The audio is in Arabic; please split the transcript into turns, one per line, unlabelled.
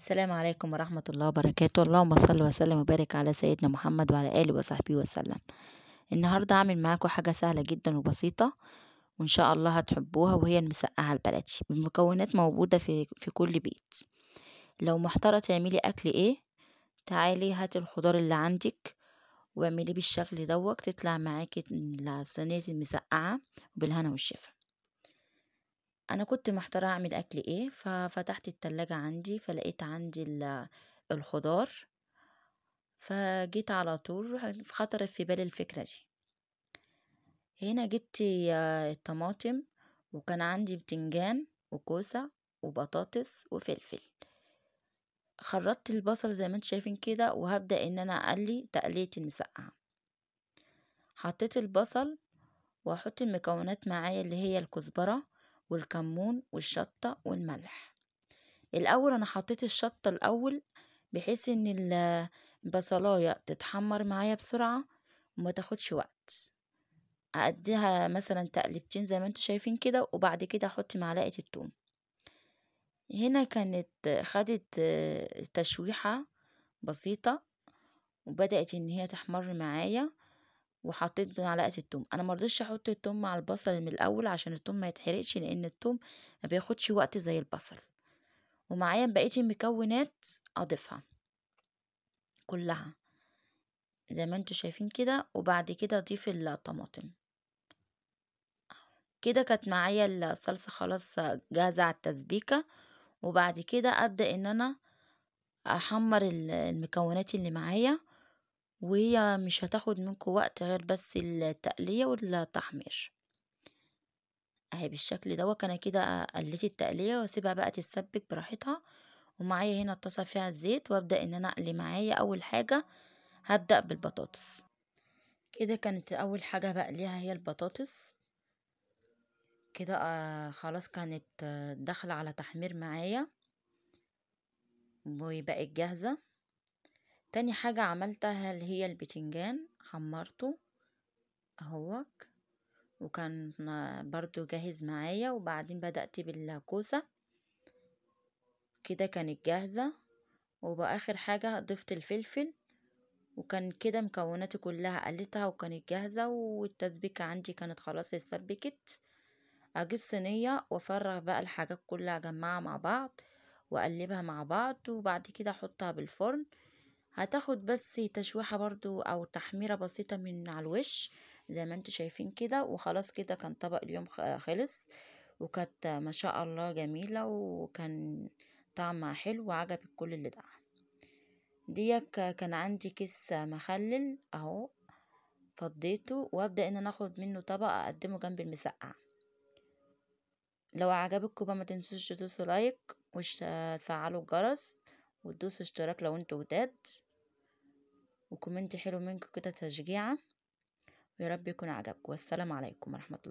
السلام عليكم ورحمة الله وبركاته اللهم صل وسلم وبارك على سيدنا محمد وعلى آله وصحبه وسلم النهاردة هعمل معاكم حاجة سهلة جدا وبسيطة وإن شاء الله هتحبوها وهي المسقعة البلدي بمكونات موجودة في, في كل بيت لو محتارة تعملي أكل إيه تعالي هاتي الخضار اللي عندك واعمليه بالشكل دوت تطلع معاكي صينية المسقعة بالهنا والشفا انا كنت محتاره اعمل اكل ايه ففتحت التلاجة عندي فلقيت عندي ال- الخضار فجيت على طول خطرت في بالي الفكره دي هنا جبت الطماطم وكان عندي بتنجان وكوسه وبطاطس وفلفل خرطت البصل زي ما انتم شايفين كده وهبدا ان انا اقلي تقليه المسقعه حطيت البصل واحط المكونات معايا اللي هي الكزبره والكمون والشطة والملح الأول أنا حطيت الشطة الأول بحيث إن البصلاية تتحمر معايا بسرعة وما تاخدش وقت أقديها مثلا تقلبتين زي ما انتوا شايفين كده وبعد كده أحط معلقة التوم هنا كانت خدت تشويحة بسيطة وبدأت إن هي تحمر معايا وحطيت معلقه التوم انا رضيتش احط التوم مع البصل من الاول عشان التوم ما يتحرقش لان التوم ما بياخدش وقت زي البصل ومعايا بقيه المكونات اضيفها كلها زي ما انتوا شايفين كده وبعد كده اضيف الطماطم كده كانت معايا الصلصه خلاص جاهزه على التسبيكه وبعد كده ابدا ان انا احمر المكونات اللي معايا وهي مش هتاخد منكم وقت غير بس التقلية والتحمير اهي بالشكل ده انا كده قليت التقلية واسيبها بقى تتسبك براحتها ومعايا هنا الطاسة فيها الزيت وابدأ ان انا اقلي معايا اول حاجة هبدأ بالبطاطس كده كانت اول حاجة بقليها هي البطاطس كده آه خلاص كانت داخلة على تحمير معايا وبقت جاهزة تاني حاجة عملتها اللي هي البتنجان حمرته اهوك وكان برضو جاهز معايا وبعدين بدأت بالكوسة كده كانت جاهزة وبآخر حاجة ضفت الفلفل وكان كده مكوناتي كلها قلتها وكانت جاهزة والتسبيكة عندي كانت خلاص اتسبكت اجيب صينية وافرغ بقى الحاجات كلها اجمعها مع بعض واقلبها مع بعض وبعد كده احطها بالفرن هتاخد بس تشويحة برضو او تحميرة بسيطة من على الوش زي ما انتوا شايفين كده وخلاص كده كان طبق اليوم خلص وكانت ما شاء الله جميلة وكان طعمها حلو وعجب الكل اللي دعم ديك كان عندي كيس مخلل اهو فضيته وابدا ان انا اخد منه طبق اقدمه جنب المسقعه لو عجبكم بقى ما تنسوش تدوسوا لايك وتفعلوا الجرس وتدوسوا اشتراك لو انتوا جداد وكومنت حلو منكم كده تشجيعة ويا رب يكون عجبكم والسلام عليكم ورحمة الله